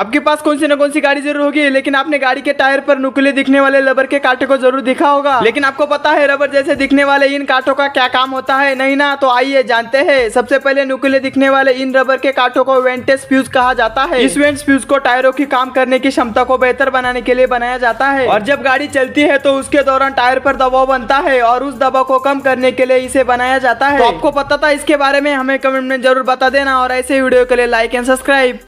आपके पास कौन सी ना कौन सी गाड़ी जरूर होगी लेकिन आपने गाड़ी के टायर पर नुकीले दिखने वाले रबर के कांटे को जरूर दिखा होगा लेकिन आपको पता है रबर जैसे दिखने वाले इन कांटों का क्या काम होता है नहीं ना तो आइए जानते हैं सबसे पहले नुकीले दिखने वाले इन रबर के कांटों को वेंटेस फ्यूज कहा जाता है इस वेंट फ्यूज को टायरों की काम करने की क्षमता को बेहतर बनाने के लिए बनाया जाता है और जब गाड़ी चलती है तो उसके दौरान टायर पर दबाव बनता है और उस दबाव को कम करने के लिए इसे बनाया जाता है तो आपको पता था इसके बारे में हमें कमेंट में जरूर बता देना और ऐसे वीडियो के लिए लाइक एंड सब्सक्राइब